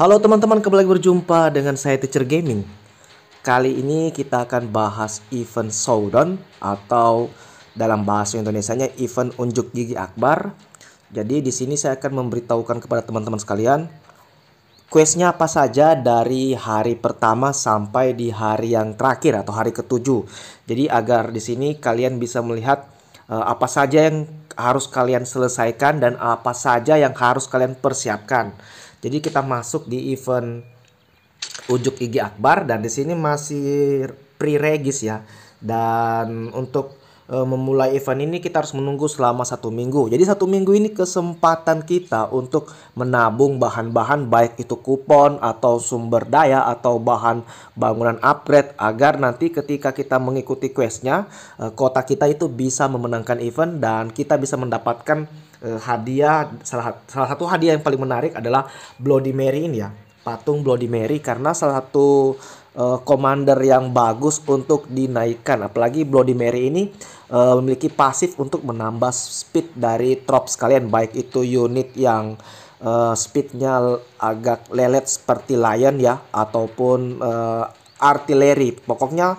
Halo teman-teman, kembali berjumpa dengan saya Teacher Gaming. Kali ini kita akan bahas event showdown atau dalam bahasa Indonesianya event unjuk gigi akbar. Jadi di sini saya akan memberitahukan kepada teman-teman sekalian questnya apa saja dari hari pertama sampai di hari yang terakhir atau hari ketujuh. Jadi agar di sini kalian bisa melihat eh, apa saja yang harus kalian selesaikan dan apa saja yang harus kalian persiapkan. Jadi kita masuk di event Ujuk Igi Akbar dan di sini masih pre-regis ya. Dan untuk e, memulai event ini kita harus menunggu selama satu minggu. Jadi satu minggu ini kesempatan kita untuk menabung bahan-bahan baik itu kupon atau sumber daya atau bahan bangunan upgrade agar nanti ketika kita mengikuti questnya e, kota kita itu bisa memenangkan event dan kita bisa mendapatkan uh, hadiah salah, salah satu hadiah yang paling menarik adalah Bloody Mary ini ya patung Bloody Mary karena salah satu uh, yang bagus untuk dinaikkan. Apalagi Bloody Mary ini uh, memiliki pasif untuk menambah speed dari troops sekalian baik itu unit yang uh, speednya agak lelet seperti Lion ya, ataupun artileri. Pokoknya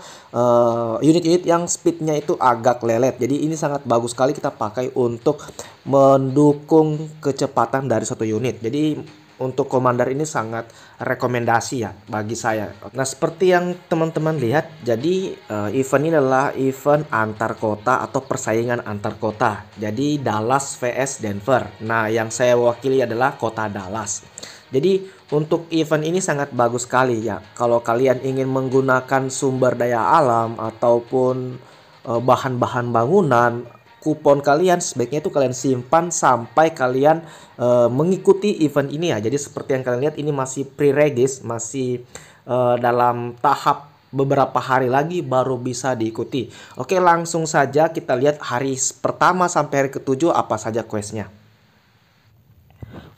unit-unit eh, uh, yang speednya itu agak lelet. Jadi ini sangat bagus sekali kita pakai untuk mendukung kecepatan dari satu unit. Jadi untuk Commander ini sangat rekomendasi ya bagi saya. Nah seperti yang teman-teman lihat, jadi uh, event ini adalah event antar kota atau persaingan antar kota. Jadi Dallas vs Denver. Nah yang saya wakili adalah kota Dallas. Jadi untuk event ini sangat bagus sekali ya. Kalau kalian ingin menggunakan sumber daya alam ataupun eh, bahan-bahan bangunan, kupon kalian sebaiknya itu kalian simpan sampai kalian eh, mengikuti event ini ya. Jadi seperti yang kalian lihat ini masih pre-regis, masih eh, dalam tahap beberapa hari lagi baru bisa diikuti. Oke, langsung saja kita lihat hari pertama sampai hari ketujuh apa saja questnya.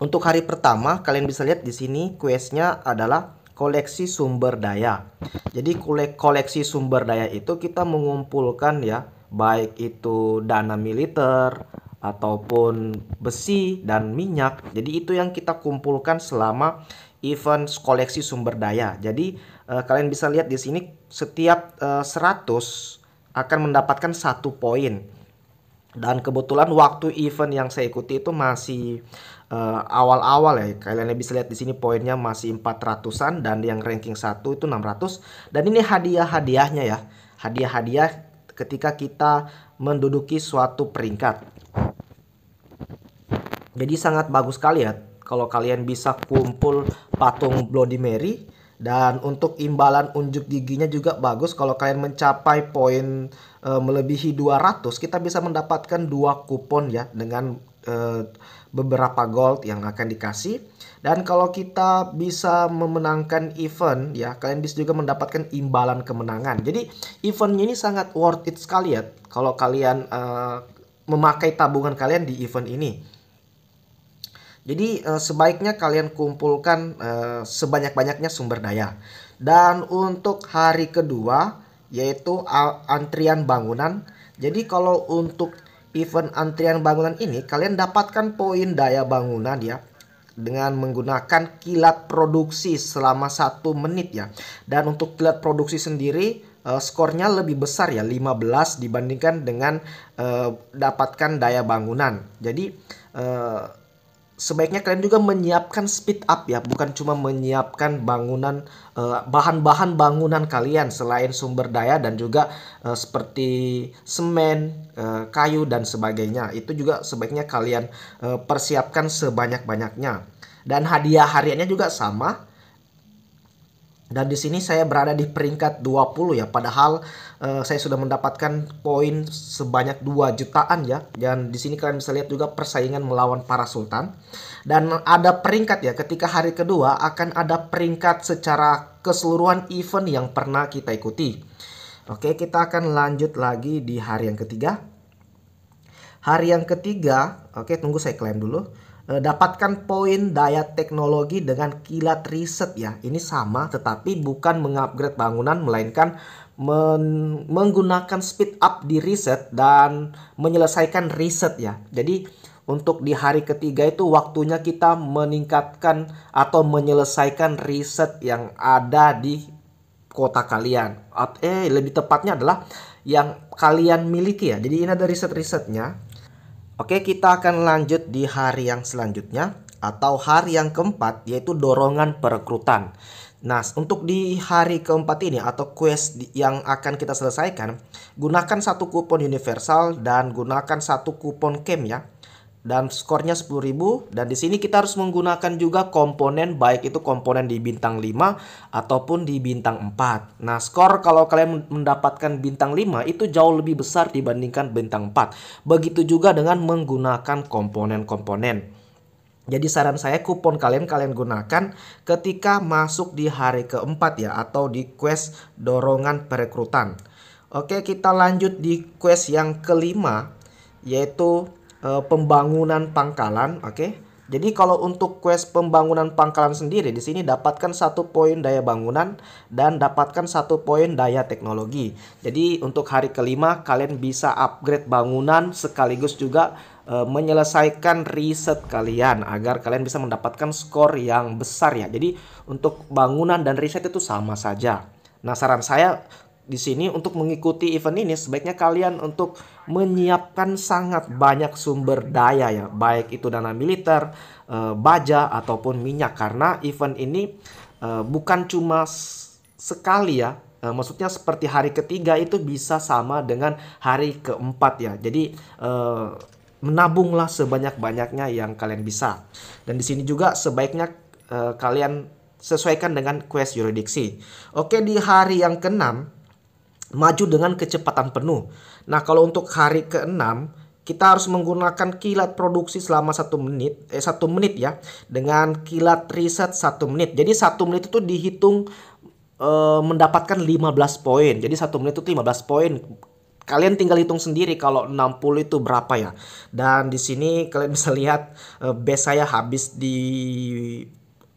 Untuk hari pertama, kalian bisa lihat di sini questnya adalah koleksi sumber daya. Jadi koleksi sumber daya itu kita mengumpulkan ya, baik itu dana militer ataupun besi dan minyak. Jadi itu yang kita kumpulkan selama event koleksi sumber daya. Jadi eh, kalian bisa lihat di sini setiap eh, 100 akan mendapatkan satu poin dan kebetulan waktu event yang saya ikuti itu masih Eh, awal-awal uh, ya kalian bisa lihat di sini poinnya masih 400-an dan yang ranking 1 itu 600 dan ini hadiah-hadiahnya ya hadiah-hadiah ketika kita menduduki suatu peringkat jadi sangat bagus sekali ya kalau kalian bisa kumpul patung Bloody Mary dan untuk imbalan unjuk giginya juga bagus kalau kalian mencapai poin e, uh, melebihi 200 kita bisa mendapatkan dua kupon ya dengan eh, beberapa gold yang akan dikasih. Dan kalau kita bisa memenangkan event ya, kalian bisa juga mendapatkan imbalan kemenangan. Jadi eventnya ini sangat worth it sekali ya kalau kalian uh, memakai tabungan kalian di event ini. Jadi uh, sebaiknya kalian kumpulkan uh, sebanyak-banyaknya sumber daya. Dan untuk hari kedua yaitu antrian bangunan. Jadi kalau untuk event antrian bangunan ini kalian dapatkan poin daya bangunan ya dengan menggunakan kilat produksi selama satu menit ya dan untuk kilat produksi sendiri uh, skornya lebih besar ya 15 dibandingkan dengan uh, dapatkan daya bangunan jadi uh, sebaiknya kalian juga menyiapkan speed up ya, bukan cuma menyiapkan bangunan eh, bahan-bahan bangunan kalian selain sumber daya dan juga eh, seperti semen, eh, kayu dan sebagainya. Itu juga sebaiknya kalian persiapkan sebanyak-banyaknya. Dan hadiah hariannya juga sama, dan di sini saya berada di peringkat 20 ya, padahal uh, saya sudah mendapatkan poin sebanyak 2 jutaan ya. Dan di sini kalian bisa lihat juga persaingan melawan para sultan. Dan ada peringkat ya, ketika hari kedua akan ada peringkat secara keseluruhan event yang pernah kita ikuti. Oke, kita akan lanjut lagi di hari yang ketiga. Hari yang ketiga, oke tunggu saya klaim dulu. Eh, dapatkan poin daya teknologi dengan kilat riset ya. Ini sama tetapi bukan mengupgrade bangunan melainkan men menggunakan speed up di riset dan menyelesaikan riset ya. Jadi untuk di hari ketiga itu waktunya kita meningkatkan atau menyelesaikan riset yang ada di kota kalian. At Eh lebih tepatnya adalah yang kalian miliki ya. Jadi ini ada riset-risetnya Oke, kita akan lanjut di hari yang selanjutnya atau hari yang keempat yaitu dorongan perekrutan. Nah, untuk di hari keempat ini atau quest yang akan kita selesaikan, gunakan satu kupon universal dan gunakan satu kupon camp ya dan skornya 10.000 dan di sini kita harus menggunakan juga komponen baik itu komponen di bintang 5 ataupun di bintang 4. Nah, skor kalau kalian mendapatkan bintang 5 itu jauh lebih besar dibandingkan bintang 4. Begitu juga dengan menggunakan komponen-komponen. Jadi saran saya kupon kalian kalian gunakan ketika masuk di hari keempat ya atau di quest dorongan perekrutan. Oke, kita lanjut di quest yang kelima yaitu Eh, pembangunan pangkalan, oke. Okay? Jadi kalau untuk quest pembangunan pangkalan sendiri di sini dapatkan satu poin daya bangunan dan dapatkan satu poin daya teknologi. Jadi untuk hari kelima kalian bisa upgrade bangunan sekaligus juga e, menyelesaikan riset kalian agar kalian bisa mendapatkan skor yang besar ya. Jadi untuk bangunan dan riset itu sama saja. Nah saran saya di sini untuk mengikuti event ini sebaiknya kalian untuk menyiapkan sangat banyak sumber daya ya, baik itu dana militer, eh, baja ataupun minyak karena event ini eh, bukan cuma sekali ya. Eh, maksudnya seperti hari ketiga itu bisa sama dengan hari keempat ya. Jadi menabunglah sebanyak-banyaknya yang kalian bisa. Dan di sini juga sebaiknya kalian sesuaikan dengan quest yuridiksi. Oke, di hari yang keenam maju dengan kecepatan penuh. Nah, kalau untuk hari ke-6 kita harus menggunakan kilat produksi selama satu menit, eh satu menit ya, dengan kilat riset satu menit. Jadi satu menit itu dihitung eh, mendapatkan 15 poin. Jadi satu menit itu 15 poin. Kalian tinggal hitung sendiri kalau 60 itu berapa ya. Dan di sini kalian bisa lihat eh, base saya habis di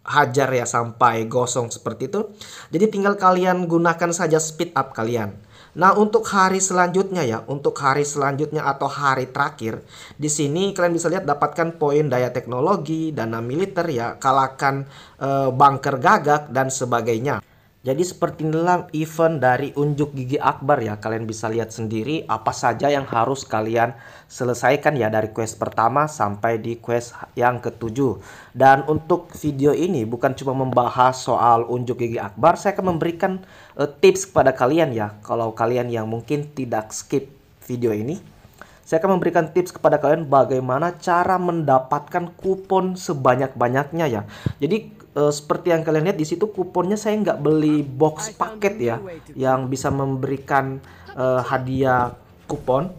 hajar ya sampai gosong seperti itu. Jadi tinggal kalian gunakan saja speed up kalian. Nah, untuk hari selanjutnya ya, untuk hari selanjutnya atau hari terakhir, di sini kalian bisa lihat dapatkan poin daya teknologi, dana militer ya, kalahkan e, bunker gagak dan sebagainya. Jadi seperti inilah event dari unjuk gigi akbar ya. Kalian bisa lihat sendiri apa saja yang harus kalian selesaikan ya dari quest pertama sampai di quest yang ketujuh. Dan untuk video ini bukan cuma membahas soal unjuk gigi akbar, saya akan memberikan uh, tips kepada kalian ya. Kalau kalian yang mungkin tidak skip video ini, saya akan memberikan tips kepada kalian bagaimana cara mendapatkan kupon sebanyak-banyaknya ya. Jadi uh, seperti yang kalian lihat di situ kuponnya saya nggak beli box paket ya yang bisa memberikan uh, hadiah kupon.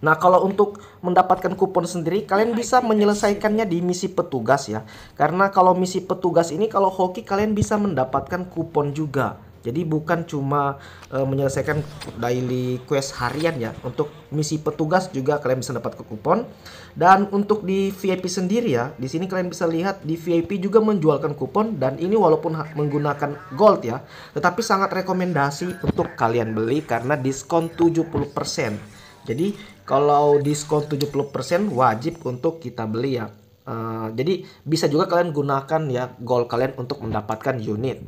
Nah kalau untuk mendapatkan kupon sendiri kalian bisa menyelesaikannya di misi petugas ya karena kalau misi petugas ini kalau hoki kalian bisa mendapatkan kupon juga. Jadi bukan cuma uh, menyelesaikan daily quest harian ya. Untuk misi petugas juga kalian bisa dapat ke kupon. Dan untuk di VIP sendiri ya, di sini kalian bisa lihat di VIP juga menjualkan kupon dan ini walaupun menggunakan gold ya, tetapi sangat rekomendasi untuk kalian beli karena diskon 70%. Jadi kalau diskon 70% wajib untuk kita beli ya. Uh, jadi bisa juga kalian gunakan ya gold kalian untuk mendapatkan unit.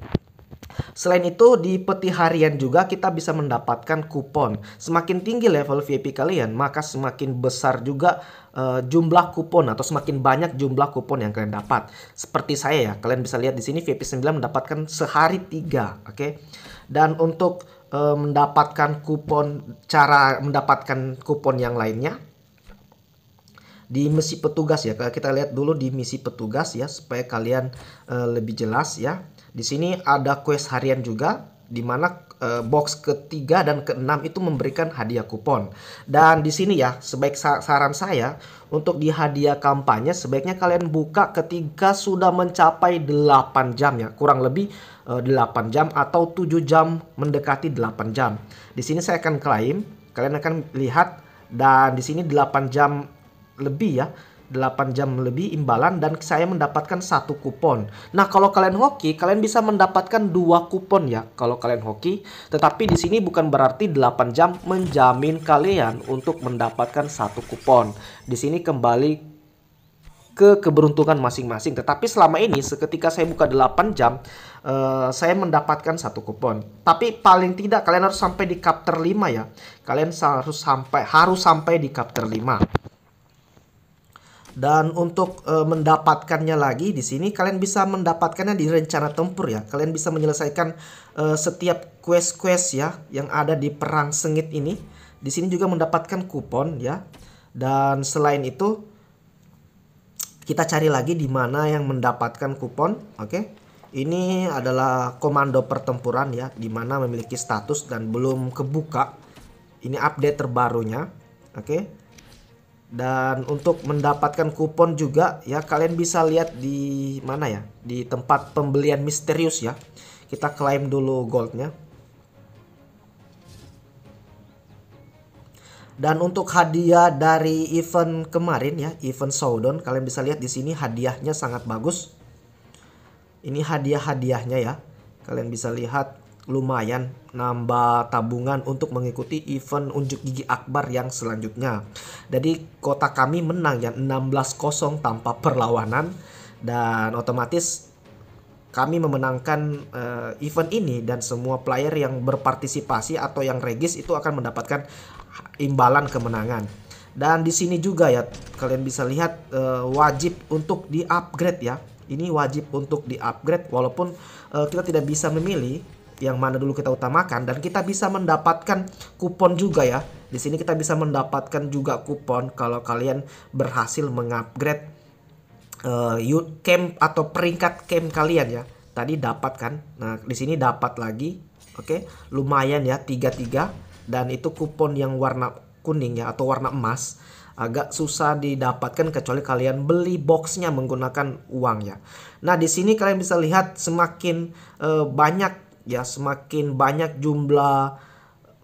Selain itu, di peti harian juga kita bisa mendapatkan kupon. Semakin tinggi level VIP kalian, maka semakin besar juga uh, jumlah kupon atau semakin banyak jumlah kupon yang kalian dapat. Seperti saya ya, kalian bisa lihat di sini VIP 9 mendapatkan sehari tiga oke. Okay? Dan untuk uh, mendapatkan kupon cara mendapatkan kupon yang lainnya di misi petugas ya. Kita lihat dulu di misi petugas ya supaya kalian uh, lebih jelas ya. Di sini ada quest harian juga di mana eh, box ketiga dan keenam itu memberikan hadiah kupon. Dan di sini ya, sebaik saran saya untuk di hadiah kampanye sebaiknya kalian buka ketika sudah mencapai 8 jam ya, kurang lebih eh, delapan 8 jam atau 7 jam mendekati 8 jam. Di sini saya akan klaim, kalian akan lihat dan di sini 8 jam lebih ya 8 jam lebih imbalan dan saya mendapatkan satu kupon. Nah, kalau kalian hoki, kalian bisa mendapatkan dua kupon ya kalau kalian hoki. Tetapi di sini bukan berarti 8 jam menjamin kalian untuk mendapatkan satu kupon. Di sini kembali ke keberuntungan masing-masing. Tetapi selama ini seketika saya buka 8 jam, uh, saya mendapatkan satu kupon. Tapi paling tidak kalian harus sampai di chapter 5 ya. Kalian harus sampai harus sampai di chapter 5. Dan untuk e, mendapatkannya lagi di sini kalian bisa mendapatkannya di rencana tempur ya. Kalian bisa menyelesaikan e, setiap quest-quest ya yang ada di perang sengit ini. Di sini juga mendapatkan kupon ya. Dan selain itu kita cari lagi di mana yang mendapatkan kupon, oke? Okay? Ini adalah komando pertempuran ya, di mana memiliki status dan belum kebuka. Ini update terbarunya, oke? Okay? Dan untuk mendapatkan kupon juga ya kalian bisa lihat di mana ya di tempat pembelian misterius ya. Kita klaim dulu goldnya. Dan untuk hadiah dari event kemarin ya, event Showdown, kalian bisa lihat di sini hadiahnya sangat bagus. Ini hadiah-hadiahnya ya. Kalian bisa lihat lumayan nambah tabungan untuk mengikuti event unjuk gigi akbar yang selanjutnya. Jadi kota kami menang yang 16-0 tanpa perlawanan dan otomatis kami memenangkan uh, event ini dan semua player yang berpartisipasi atau yang regis itu akan mendapatkan imbalan kemenangan. Dan di sini juga ya kalian bisa lihat uh, wajib untuk di-upgrade ya. Ini wajib untuk di-upgrade walaupun uh, kita tidak bisa memilih yang mana dulu kita utamakan dan kita bisa mendapatkan kupon juga ya. Di sini kita bisa mendapatkan juga kupon kalau kalian berhasil mengupgrade uh, camp atau peringkat camp kalian ya. Tadi dapat kan. Nah, di sini dapat lagi. Oke, okay? lumayan ya tiga tiga dan itu kupon yang warna kuning ya atau warna emas agak susah didapatkan kecuali kalian beli boxnya menggunakan uang ya. Nah di sini kalian bisa lihat semakin e, banyak ya semakin banyak jumlah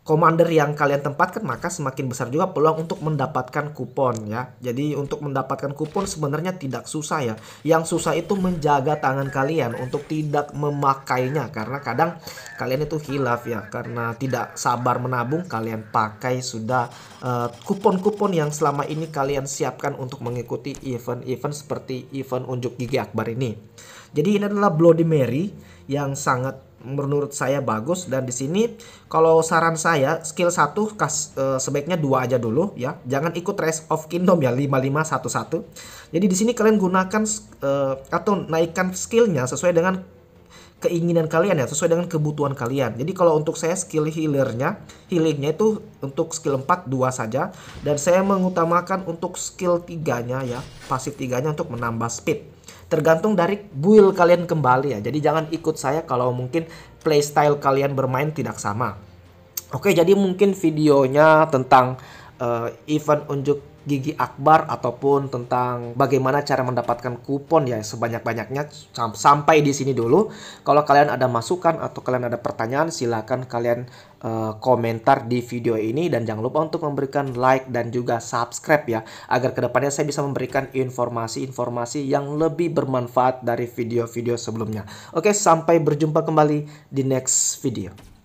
commander yang kalian tempatkan maka semakin besar juga peluang untuk mendapatkan kupon ya. Jadi untuk mendapatkan kupon sebenarnya tidak susah ya. Yang susah itu menjaga tangan kalian untuk tidak memakainya karena kadang kalian itu hilaf ya karena tidak sabar menabung kalian pakai sudah eh, kupon-kupon uh, kupon -kupon yang selama ini kalian siapkan untuk mengikuti event-event seperti event unjuk gigi akbar ini. Jadi ini adalah Bloody Mary yang sangat menurut saya bagus dan di sini kalau saran saya skill 1 kas, e, sebaiknya dua aja dulu ya. Jangan ikut race of Kingdom ya 5511. Jadi di sini kalian gunakan e, atau naikkan skillnya sesuai dengan keinginan kalian ya, sesuai dengan kebutuhan kalian. Jadi kalau untuk saya skill healernya, healingnya itu untuk skill 4 dua saja dan saya mengutamakan untuk skill 3-nya ya, pasif 3-nya untuk menambah speed tergantung dari build kalian kembali ya. Jadi jangan ikut saya kalau mungkin playstyle kalian bermain tidak sama. Oke, jadi mungkin videonya tentang uh, event unjuk Gigi Akbar ataupun tentang bagaimana cara mendapatkan kupon ya sebanyak-banyaknya sampai di sini dulu. Kalau kalian ada masukan atau kalian ada pertanyaan silahkan kalian uh, komentar di video ini dan jangan lupa untuk memberikan like dan juga subscribe ya agar kedepannya saya bisa memberikan informasi-informasi yang lebih bermanfaat dari video-video sebelumnya. Oke sampai berjumpa kembali di next video.